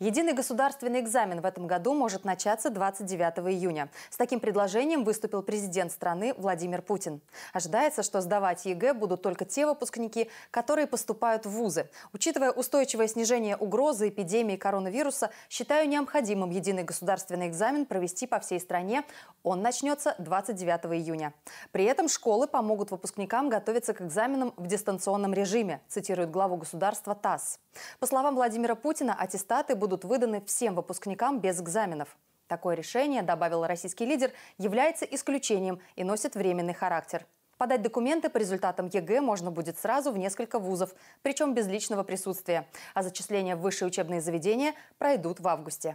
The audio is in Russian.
Единый государственный экзамен в этом году может начаться 29 июня. С таким предложением выступил президент страны Владимир Путин. Ожидается, что сдавать ЕГЭ будут только те выпускники, которые поступают в вузы. Учитывая устойчивое снижение угрозы эпидемии коронавируса, считаю необходимым единый государственный экзамен провести по всей стране. Он начнется 29 июня. При этом школы помогут выпускникам готовиться к экзаменам в дистанционном режиме, цитирует главу государства ТАСС. По словам Владимира Путина, аттестаты будут будут выданы всем выпускникам без экзаменов. Такое решение, добавил российский лидер, является исключением и носит временный характер. Подать документы по результатам ЕГЭ можно будет сразу в несколько вузов, причем без личного присутствия. А зачисления в высшие учебные заведения пройдут в августе.